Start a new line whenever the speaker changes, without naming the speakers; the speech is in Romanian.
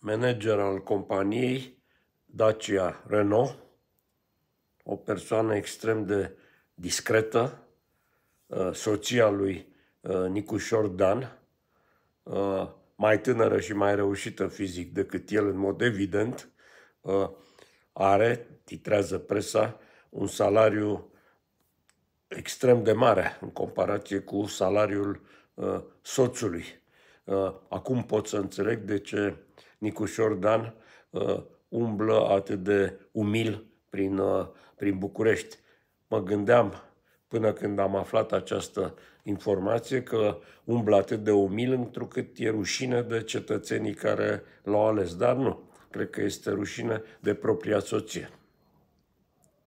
manager al companiei Dacia Renault, o persoană extrem de discretă, uh, soția lui uh, Nicușor Dan, uh, mai tânără și mai reușită fizic decât el în mod evident, are, titrează presa, un salariu extrem de mare în comparație cu salariul soțului. Uh, acum pot să înțeleg de ce Nicușor Dan uh, umblă atât de umil prin, uh, prin București. Mă gândeam până când am aflat această informație că umblă atât de umil întrucât e rușine de cetățenii care l-au ales, dar nu. Cred că este rușine de propria soție.